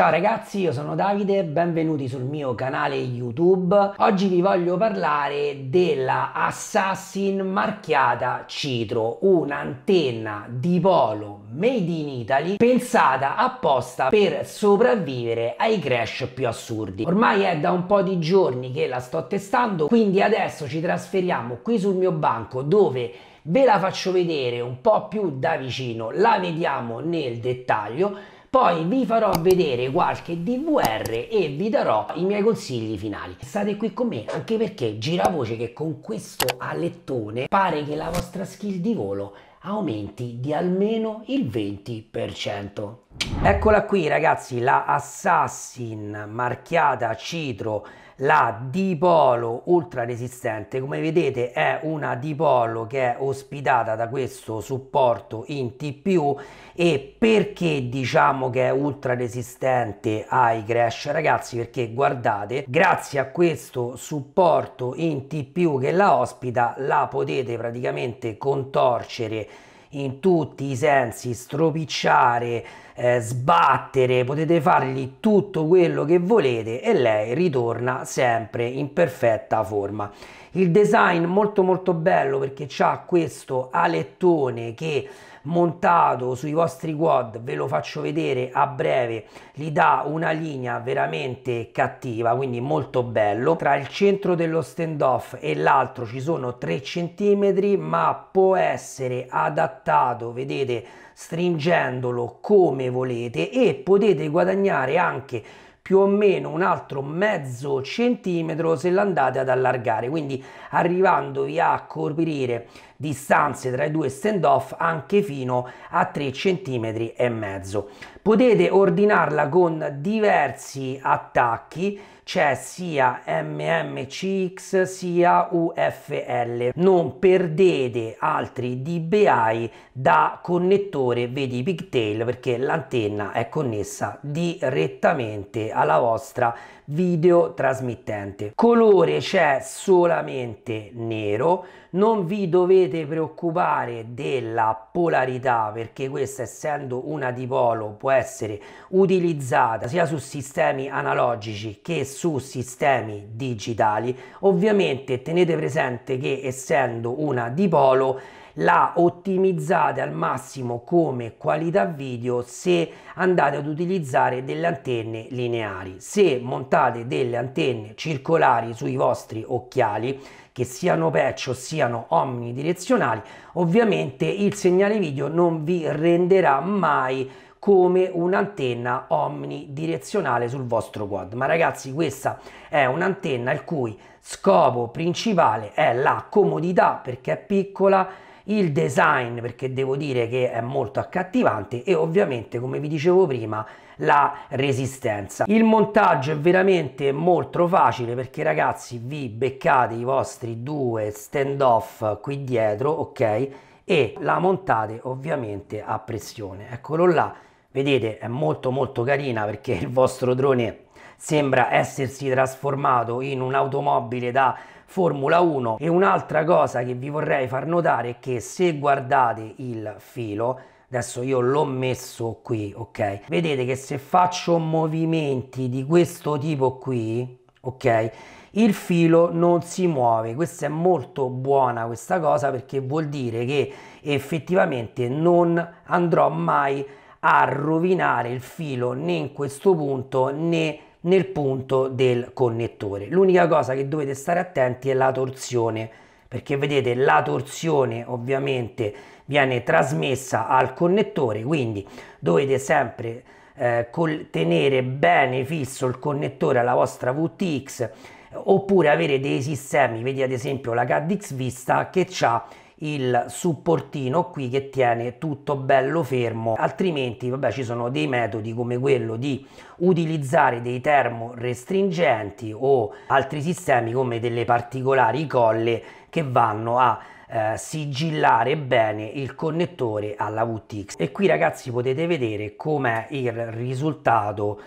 Ciao ragazzi, io sono Davide, benvenuti sul mio canale YouTube. Oggi vi voglio parlare della Assassin marchiata Citro, un'antenna di polo made in Italy pensata apposta per sopravvivere ai crash più assurdi. Ormai è da un po' di giorni che la sto testando, quindi adesso ci trasferiamo qui sul mio banco dove ve la faccio vedere un po' più da vicino, la vediamo nel dettaglio poi vi farò vedere qualche DVR e vi darò i miei consigli finali. State qui con me anche perché gira voce che con questo alettone pare che la vostra skill di volo aumenti di almeno il 20%. Eccola qui ragazzi, la Assassin marchiata Citro, la dipolo ultra resistente, come vedete è una dipolo che è ospitata da questo supporto in TPU e perché diciamo che è ultra resistente ai crash ragazzi? Perché guardate, grazie a questo supporto in TPU che la ospita la potete praticamente contorcere in tutti i sensi, stropicciare, eh, sbattere, potete fargli tutto quello che volete e lei ritorna sempre in perfetta forma. Il design molto molto bello perché ha questo alettone che montato sui vostri quad ve lo faccio vedere a breve gli dà una linea veramente cattiva quindi molto bello tra il centro dello stand off e l'altro ci sono 3 cm ma può essere adattato vedete stringendolo come volete e potete guadagnare anche più o meno un altro mezzo centimetro se l'andate ad allargare, quindi arrivandovi a coprire distanze tra i due stand off anche fino a 3 cm e mezzo. Potete ordinarla con diversi attacchi c'è sia MMCX sia UFL. Non perdete altri DBI da connettore, vedi pigtail, perché l'antenna è connessa direttamente alla vostra videotrasmittente. Colore c'è solamente nero, non vi dovete preoccupare della polarità perché questa essendo una dipolo può essere utilizzata sia su sistemi analogici che su sistemi digitali. Ovviamente tenete presente che essendo una dipolo la ottimizzate al massimo come qualità video se andate ad utilizzare delle antenne lineari. Se montate delle antenne circolari sui vostri occhiali, che siano patch o siano omnidirezionali, ovviamente il segnale video non vi renderà mai come un'antenna omnidirezionale sul vostro quad. Ma ragazzi, questa è un'antenna il cui scopo principale è la comodità perché è piccola il design perché devo dire che è molto accattivante e ovviamente come vi dicevo prima la resistenza il montaggio è veramente molto facile perché ragazzi vi beccate i vostri due stand off qui dietro ok e la montate ovviamente a pressione eccolo là vedete è molto molto carina perché il vostro drone sembra essersi trasformato in un'automobile da Formula 1 e un'altra cosa che vi vorrei far notare è che se guardate il filo adesso io l'ho messo qui ok vedete che se faccio movimenti di questo tipo qui ok il filo non si muove questa è molto buona questa cosa perché vuol dire che effettivamente non andrò mai a rovinare il filo né in questo punto né in questo punto nel punto del connettore. L'unica cosa che dovete stare attenti è la torsione, perché vedete la torsione ovviamente viene trasmessa al connettore, quindi dovete sempre eh, tenere bene fisso il connettore alla vostra VTX oppure avere dei sistemi, vedi ad esempio la CADX Vista che ha il supportino qui che tiene tutto bello fermo altrimenti vabbè ci sono dei metodi come quello di utilizzare dei termorestringenti o altri sistemi come delle particolari colle che vanno a eh, sigillare bene il connettore alla VTX e qui ragazzi potete vedere com'è il risultato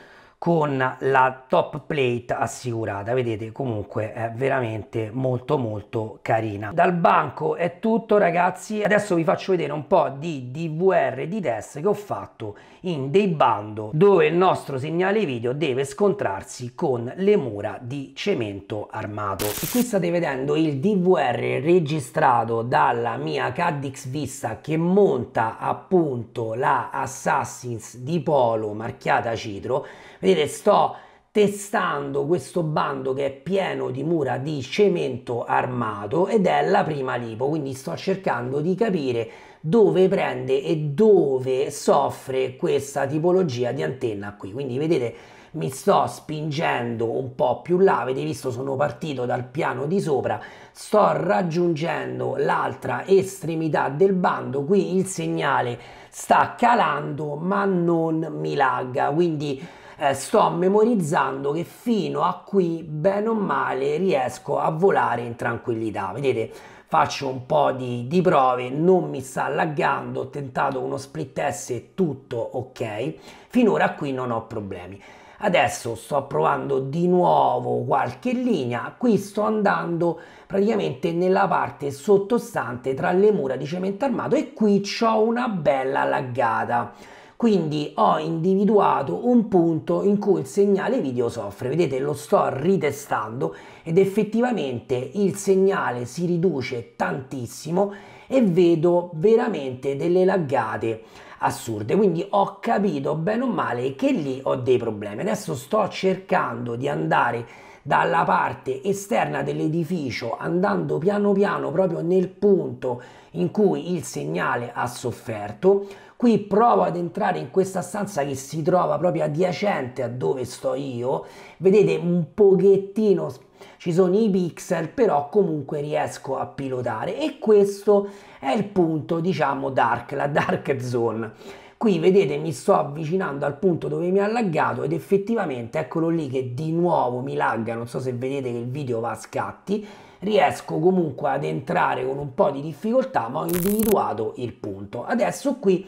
con la top plate assicurata vedete comunque è veramente molto molto carina dal banco è tutto ragazzi adesso vi faccio vedere un po' di DVR di test che ho fatto in dei bando dove il nostro segnale video deve scontrarsi con le mura di cemento armato e qui state vedendo il DVR registrato dalla mia Caddx Vista che monta appunto la Assassins di Polo marchiata Citro vedete vedete sto testando questo bando che è pieno di mura di cemento armato ed è la prima lipo quindi sto cercando di capire dove prende e dove soffre questa tipologia di antenna qui quindi vedete mi sto spingendo un po' più là, avete visto sono partito dal piano di sopra, sto raggiungendo l'altra estremità del bando, qui il segnale sta calando ma non mi lagga, quindi eh, sto memorizzando che fino a qui, bene o male, riesco a volare in tranquillità. Vedete, faccio un po' di, di prove, non mi sta laggando, ho tentato uno split S, tutto ok. Finora qui non ho problemi. Adesso sto provando di nuovo qualche linea, qui sto andando praticamente nella parte sottostante tra le mura di cemento armato e qui ho una bella laggata. Quindi ho individuato un punto in cui il segnale video soffre. Vedete, lo sto ritestando ed effettivamente il segnale si riduce tantissimo e vedo veramente delle laggate assurde. Quindi ho capito bene o male che lì ho dei problemi. Adesso sto cercando di andare dalla parte esterna dell'edificio andando piano piano proprio nel punto in cui il segnale ha sofferto Qui provo ad entrare in questa stanza che si trova proprio adiacente a dove sto io. Vedete un pochettino ci sono i pixel però comunque riesco a pilotare e questo è il punto diciamo dark la dark zone qui vedete mi sto avvicinando al punto dove mi ha laggato ed effettivamente eccolo lì che di nuovo mi lagga non so se vedete che il video va a scatti riesco comunque ad entrare con un po' di difficoltà, ma ho individuato il punto. Adesso qui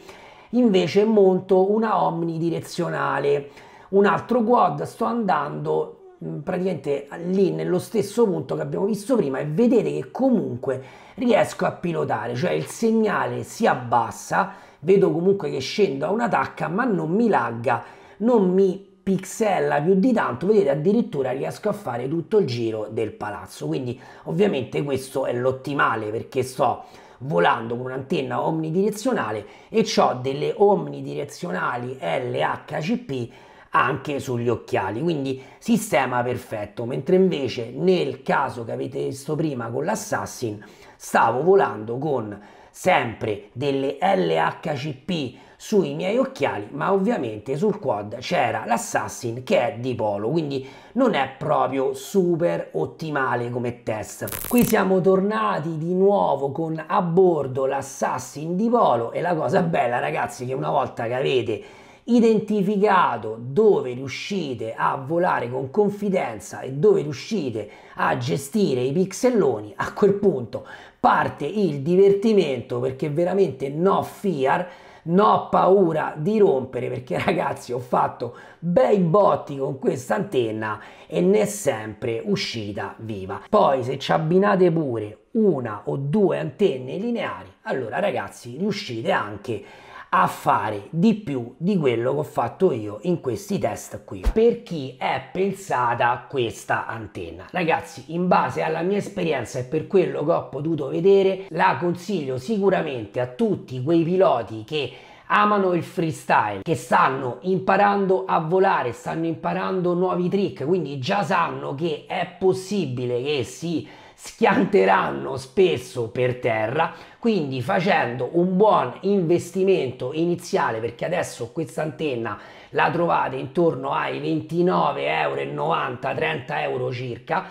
invece monto una omnidirezionale, un altro quad, sto andando mm, praticamente lì nello stesso punto che abbiamo visto prima e vedete che comunque riesco a pilotare, cioè il segnale si abbassa, vedo comunque che scendo a una tacca ma non mi lagga, non mi pixella più di tanto, vedete addirittura riesco a fare tutto il giro del palazzo, quindi ovviamente questo è l'ottimale perché sto volando con un'antenna omnidirezionale e ho delle omnidirezionali LHCP anche sugli occhiali, quindi sistema perfetto, mentre invece nel caso che avete visto prima con l'Assassin stavo volando con sempre delle LHCP sui miei occhiali, ma ovviamente sul quad c'era l'Assassin che è di polo, quindi non è proprio super ottimale come test. Qui siamo tornati di nuovo con a bordo l'Assassin di polo e la cosa bella ragazzi che una volta che avete identificato dove riuscite a volare con confidenza e dove riuscite a gestire i pixelloni, a quel punto parte il divertimento perché veramente no fear no paura di rompere perché ragazzi ho fatto bei botti con questa antenna e ne è sempre uscita viva poi se ci abbinate pure una o due antenne lineari allora ragazzi riuscite anche a a fare di più di quello che ho fatto io in questi test qui per chi è pensata questa antenna ragazzi in base alla mia esperienza e per quello che ho potuto vedere la consiglio sicuramente a tutti quei piloti che amano il freestyle, che stanno imparando a volare, stanno imparando nuovi trick, quindi già sanno che è possibile che si schianteranno spesso per terra, quindi facendo un buon investimento iniziale perché adesso questa antenna la trovate intorno ai 29,90 euro, 30 euro circa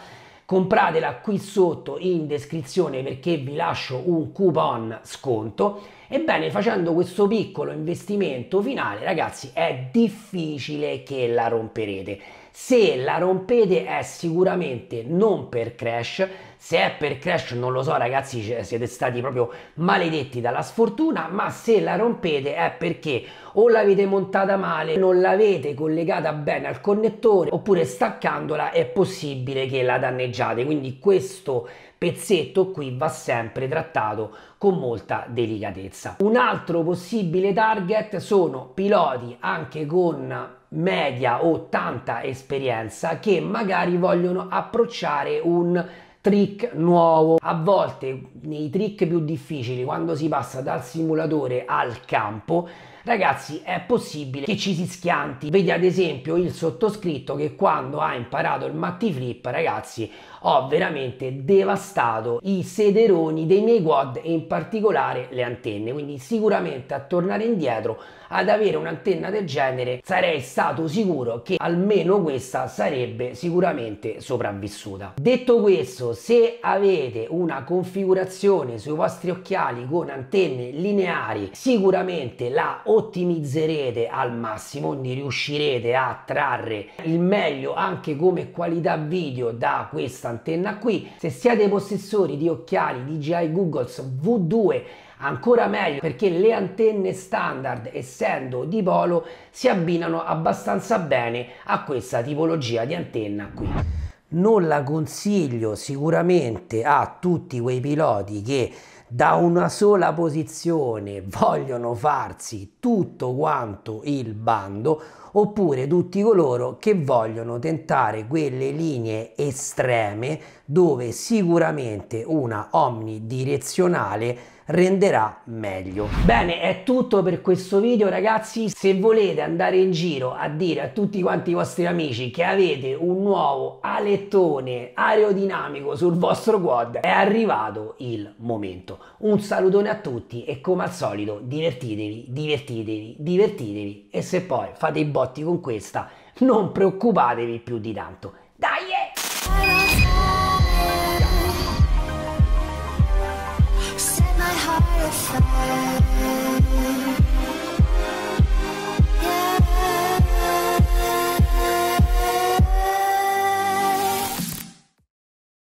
compratela qui sotto in descrizione perché vi lascio un coupon sconto ebbene facendo questo piccolo investimento finale ragazzi è difficile che la romperete se la rompete è sicuramente non per crash, se è per crash non lo so ragazzi, siete stati proprio maledetti dalla sfortuna, ma se la rompete è perché o l'avete montata male, non l'avete collegata bene al connettore, oppure staccandola è possibile che la danneggiate, quindi questo pezzetto qui va sempre trattato con molta delicatezza. Un altro possibile target sono piloti anche con media o tanta esperienza che magari vogliono approcciare un trick nuovo. A volte nei trick più difficili, quando si passa dal simulatore al campo, ragazzi è possibile che ci si schianti. Vedi ad esempio il sottoscritto che quando ha imparato il matti flip, ragazzi, ho veramente devastato i sederoni dei miei quad e in particolare le antenne. Quindi sicuramente a tornare indietro ad avere un'antenna del genere sarei stato sicuro che almeno questa sarebbe sicuramente sopravvissuta. Detto questo, se avete una configurazione sui vostri occhiali con antenne lineari, sicuramente la ottimizzerete al massimo, quindi riuscirete a trarre il meglio anche come qualità video da questa antenna qui. Se siete possessori di occhiali DJI Google V2 Ancora meglio perché le antenne standard, essendo di polo, si abbinano abbastanza bene a questa tipologia di antenna qui non la consiglio sicuramente a tutti quei piloti che da una sola posizione vogliono farsi tutto quanto il bando oppure tutti coloro che vogliono tentare quelle linee estreme dove sicuramente una omnidirezionale renderà meglio. Bene, è tutto per questo video ragazzi. Se volete andare in giro a dire a tutti quanti i vostri amici che avete un nuovo alettone aerodinamico sul vostro quad, è arrivato il momento. Un salutone a tutti e come al solito divertitevi, divertitevi, divertitevi e se poi fate i bot Pavarotti con questa non preoccupatevi più di tanto. Dai! Eh!